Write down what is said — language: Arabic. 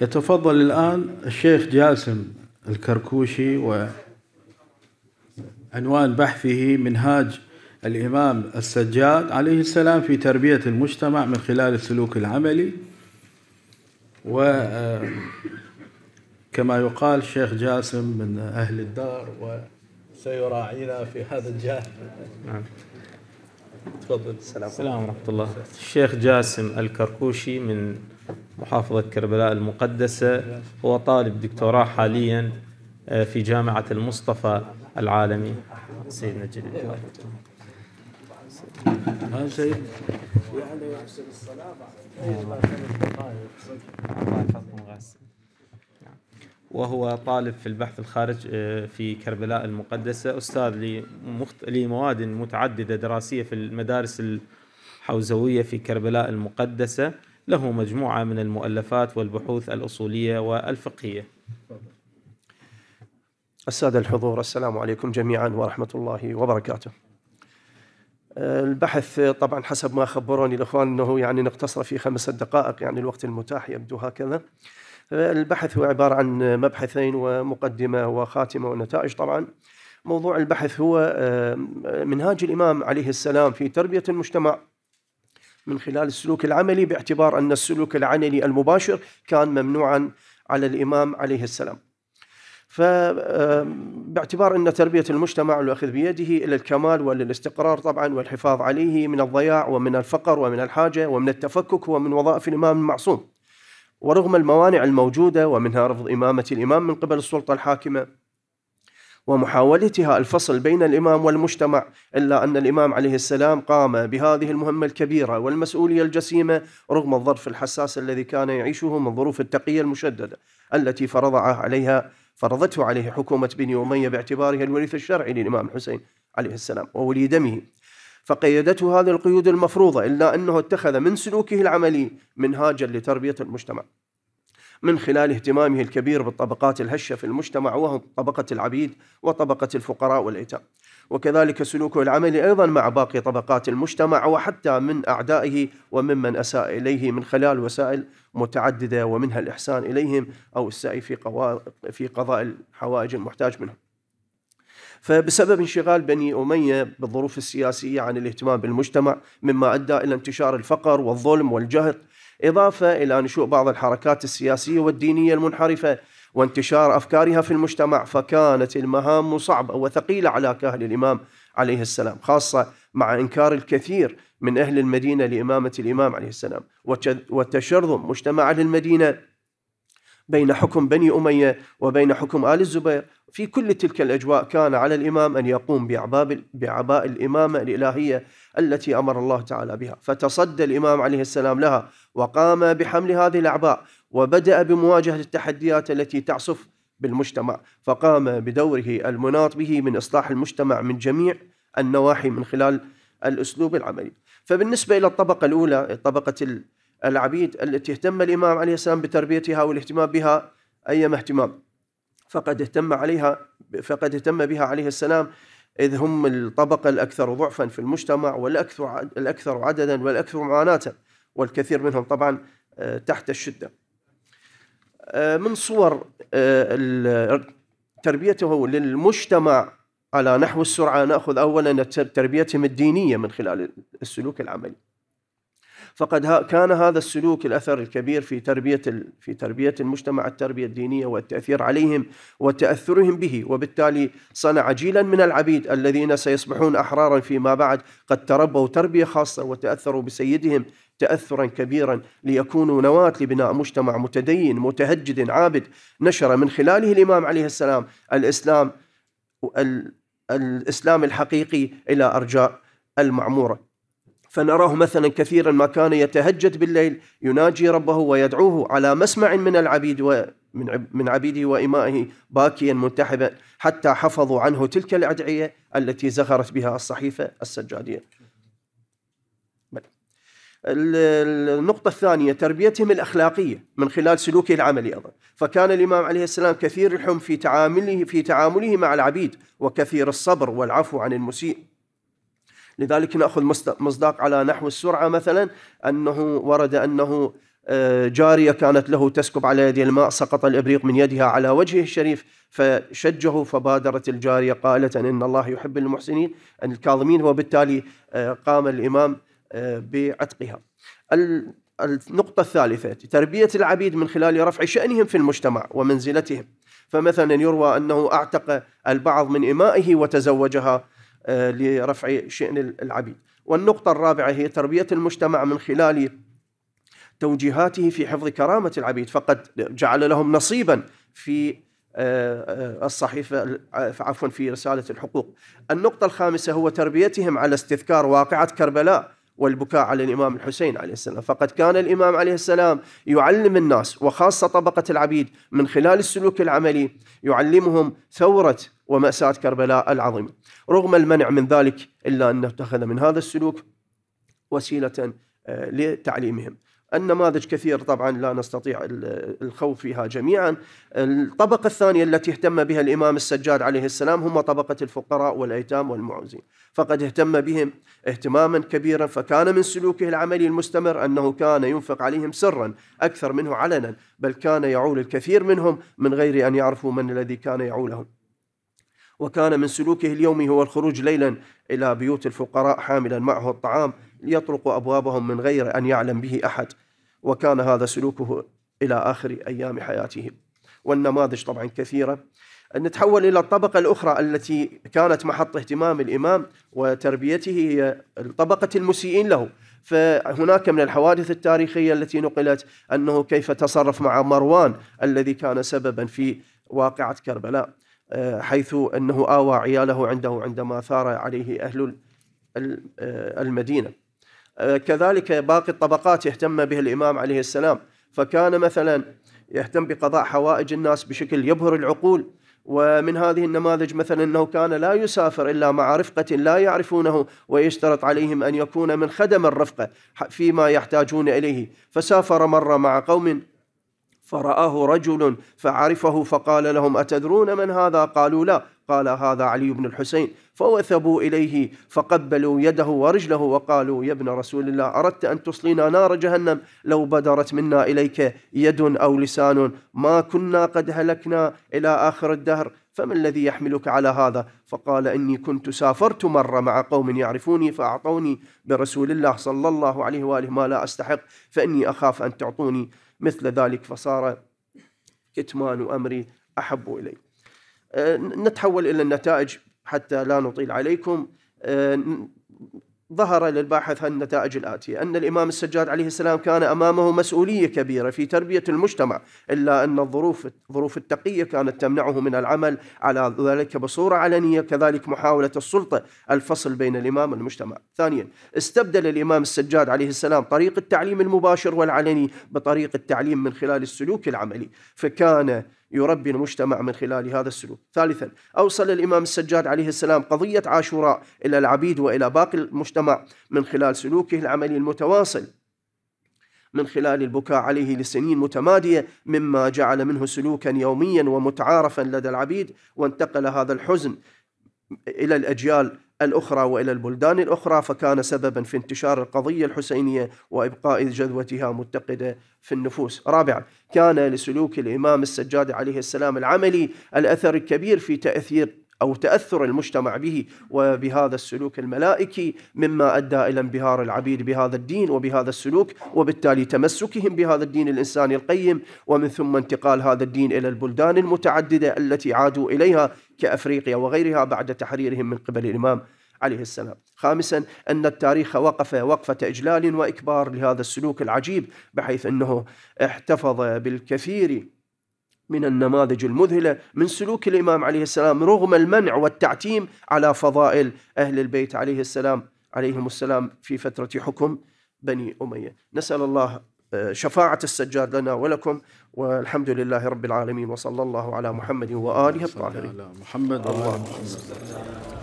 يتفضل الآن الشيخ جاسم الكركوشي وعنوان بحثه منهاج الإمام السجاد عليه السلام في تربية المجتمع من خلال السلوك العملي و آه، كما يقال الشيخ جاسم من أهل الدار وسيراعينا في هذا الجانب نعم تفضل السلام, السلام ورحمة الله الشيخ جاسم الكركوشي من محافظة كربلاء المقدسة هو طالب دكتوراه حاليا آه، في جامعة المصطفى العالمي سيدنا جليل هذا سيد يعني وهو طالب في البحث الخارج آه، في كربلاء المقدسة أستاذ لمواد متعددة دراسية في المدارس الحوزوية في كربلاء المقدسة له مجموعة من المؤلفات والبحوث الأصولية والفقهية السادة الحضور السلام عليكم جميعا ورحمة الله وبركاته البحث طبعا حسب ما خبروني الإخوان أنه يعني نقتصر في خمسة دقائق يعني الوقت المتاح يبدو هكذا البحث هو عبارة عن مبحثين ومقدمة وخاتمة ونتائج طبعا موضوع البحث هو آه، منهاج الإمام عليه السلام في تربية المجتمع من خلال السلوك العملي باعتبار أن السلوك العملي المباشر كان ممنوعا على الإمام عليه السلام آه، باعتبار أن تربية المجتمع والأخذ بيده إلى الكمال وللاستقرار طبعا والحفاظ عليه من الضياع ومن الفقر ومن الحاجة ومن التفكك هو من وظائف الإمام المعصوم ورغم الموانع الموجودة ومنها رفض إمامة الإمام من قبل السلطة الحاكمة ومحاولتها الفصل بين الإمام والمجتمع إلا أن الإمام عليه السلام قام بهذه المهمة الكبيرة والمسؤولية الجسيمة رغم الظرف الحساس الذي كان يعيشه من ظروف التقية المشددة التي فرضها عليها فرضته عليه حكومة بني أمية باعتباره الوريث الشرعي للإمام الحسين عليه السلام وولي دمه فقيدته هذه القيود المفروضة إلا أنه اتخذ من سلوكه العملي منهاجا لتربية المجتمع من خلال اهتمامه الكبير بالطبقات الهشة في المجتمع وهم طبقة العبيد وطبقة الفقراء والأيتام وكذلك سلوكه العملي أيضا مع باقي طبقات المجتمع وحتى من أعدائه وممن أساء إليه من خلال وسائل متعددة ومنها الإحسان إليهم أو السعي في, قوا... في قضاء الحوائج المحتاج منهم فبسبب انشغال بني أمية بالظروف السياسية عن الاهتمام بالمجتمع مما أدى إلى انتشار الفقر والظلم والجهل إضافة إلى نشوء بعض الحركات السياسية والدينية المنحرفة وانتشار أفكارها في المجتمع فكانت المهام صعبة وثقيلة على كاهل الإمام عليه السلام خاصة مع إنكار الكثير من أهل المدينة لإمامة الإمام عليه السلام وتشرذم مجتمع أهل المدينة بين حكم بني أمية وبين حكم آل الزبير في كل تلك الأجواء كان على الإمام أن يقوم بأعباء الإمامة الإلهية التي أمر الله تعالى بها فتصدى الإمام عليه السلام لها وقام بحمل هذه الأعباء وبدأ بمواجهة التحديات التي تعصف بالمجتمع فقام بدوره المناط به من إصلاح المجتمع من جميع النواحي من خلال الأسلوب العملي فبالنسبة إلى الطبقة الأولى طبقة العبيد التي اهتم الإمام عليه السلام بتربيتها والاهتمام بها أيما اهتمام فقد اهتم عليها فقد اهتم بها عليه السلام إذ هم الطبقة الأكثر ضعفا في المجتمع والأكثر الأكثر عددا والأكثر معاناة والكثير منهم طبعا آه، تحت الشدة آه، من صور آه، تربيته للمجتمع على نحو السرعة نأخذ أولا تربيتهم الدينية من خلال السلوك العملي فقد كان هذا السلوك الاثر الكبير في تربيه في تربيه المجتمع التربيه الدينيه والتاثير عليهم وتاثرهم به وبالتالي صنع جيلا من العبيد الذين سيصبحون احرارا فيما بعد قد تربوا تربيه خاصه وتاثروا بسيدهم تاثرا كبيرا ليكونوا نواه لبناء مجتمع متدين متهجد عابد نشر من خلاله الامام عليه السلام الاسلام الاسلام الحقيقي الى ارجاء المعموره فنراه مثلا كثيرا ما كان يتهجد بالليل يناجي ربه ويدعوه على مسمع من العبيد ومن من عبيده وإمائه باكيا منتحبا حتى حفظوا عنه تلك الأدعية التي زخرت بها الصحيفة السجادية النقطة الثانية تربيتهم الأخلاقية من خلال سلوكه العملي أيضا فكان الإمام عليه السلام كثير الحم في تعامله في تعامله مع العبيد وكثير الصبر والعفو عن المسيء لذلك نأخذ مصداق على نحو السرعة مثلا أنه ورد أنه آه، جارية كانت له تسكب على يد الماء سقط الإبريق من يدها على وجهه الشريف فشجه فبادرت الجارية قائلة إن الله يحب المحسنين الكاظمين وبالتالي آه، قام الإمام آه، بعتقها النقطة الثالثة تربية العبيد من خلال رفع شأنهم في المجتمع ومنزلتهم فمثلا يروى أنه أعتق البعض من إمائه وتزوجها آه، لرفع شأن العبيد والنقطة الرابعة هي تربية المجتمع من خلال توجيهاته في حفظ كرامة العبيد فقد جعل لهم نصيبا في آه، آه، الصحيفة عفوا في رسالة الحقوق النقطة الخامسة هو تربيتهم على استذكار واقعة كربلاء والبكاء على الإمام الحسين عليه السلام فقد كان الإمام عليه السلام يعلم الناس وخاصة طبقة العبيد من خلال السلوك العملي يعلمهم ثورة ومأساة كربلاء العظيمة رغم المنع من ذلك إلا أنه اتخذ من هذا السلوك وسيلة آه، لتعليمهم النماذج كثير طبعا لا نستطيع الخوف فيها جميعا الطبقة الثانية التي اهتم بها الإمام السجاد عليه السلام هم طبقة الفقراء والأيتام والمعوزين فقد اهتم بهم اهتماما كبيرا فكان من سلوكه العملي المستمر أنه كان ينفق عليهم سرا أكثر منه علنا بل كان يعول الكثير منهم من غير أن يعرفوا من الذي كان يعولهم وكان من سلوكه اليومي هو الخروج ليلا إلى بيوت الفقراء حاملا معه الطعام ليطرق أبوابهم من غير أن يعلم به أحد وكان هذا سلوكه إلى آخر أيام حياته والنماذج طبعا كثيرة نتحول إلى الطبقة الأخرى التي كانت محط اهتمام الإمام وتربيته هي طبقة المسيئين له فهناك من الحوادث التاريخية التي نقلت أنه كيف تصرف مع مروان الذي كان سببا في واقعة كربلاء آه، حيث أنه آوى عياله عنده عندما ثار عليه أهل آه، المدينة آه، كذلك باقي الطبقات اهتم به الإمام عليه السلام فكان مثلا يهتم بقضاء حوائج الناس بشكل يبهر العقول ومن هذه النماذج مثلا أنه كان لا يسافر إلا مع رفقة لا يعرفونه ويشترط عليهم أن يكون من خدم الرفقة فيما يحتاجون إليه فسافر مرة مع قوم فرآه رجل فعرفه فقال لهم أتدرون من هذا؟ قالوا لا قال هذا علي بن الحسين فوثبوا إليه فقبلوا يده ورجله وقالوا يا ابن رسول الله أردت أن تصلينا نار جهنم لو بدرت منا إليك يد أو لسان ما كنا قد هلكنا إلى آخر الدهر فما الذي يحملك على هذا فقال إني كنت سافرت مرة مع قوم يعرفوني فأعطوني برسول الله صلى الله عليه وآله ما لا أستحق فإني أخاف أن تعطوني مثل ذلك فصار كتمان أمري أحب إلي أه، نتحول إلى النتائج حتى لا نطيل عليكم أه، ظهر للباحث النتائج الآتية أن الإمام السجاد عليه السلام كان أمامه مسؤولية كبيرة في تربية المجتمع إلا أن الظروف ظروف التقية كانت تمنعه من العمل على ذلك بصورة علنية كذلك محاولة السلطة الفصل بين الإمام والمجتمع ثانيا استبدل الإمام السجاد عليه السلام طريق التعليم المباشر والعلني بطريق التعليم من خلال السلوك العملي فكان يربي المجتمع من خلال هذا السلوك ثالثا أوصل الإمام السجاد عليه السلام قضية عاشوراء إلى العبيد وإلى باقي المجتمع من خلال سلوكه العملي المتواصل من خلال البكاء عليه لسنين متمادية مما جعل منه سلوكا يوميا ومتعارفا لدى العبيد وانتقل هذا الحزن إلى الأجيال الأخرى وإلى البلدان الأخرى فكان سببا في انتشار القضية الحسينية وإبقاء جذوتها متقدة في النفوس رابعا كان لسلوك الإمام السجاد عليه السلام العملي الأثر الكبير في تأثير أو تأثر المجتمع به وبهذا السلوك الملائكي مما أدى إلى انبهار العبيد بهذا الدين وبهذا السلوك وبالتالي تمسكهم بهذا الدين الإنساني القيم ومن ثم انتقال هذا الدين إلى البلدان المتعددة التي عادوا إليها كأفريقيا وغيرها بعد تحريرهم من قبل الإمام عليه السلام خامسا أن التاريخ وقف وقفة إجلال وإكبار لهذا السلوك العجيب بحيث أنه احتفظ بالكثير من النماذج المذهلة من سلوك الإمام عليه السلام رغم المنع والتعتيم على فضائل أهل البيت عليه السلام عليهم السلام في فترة حكم بني أمية نسأل الله شفاعة السجاد لنا ولكم والحمد لله رب العالمين وصلى الله على محمد وآله الطاهرين محمد الله محمد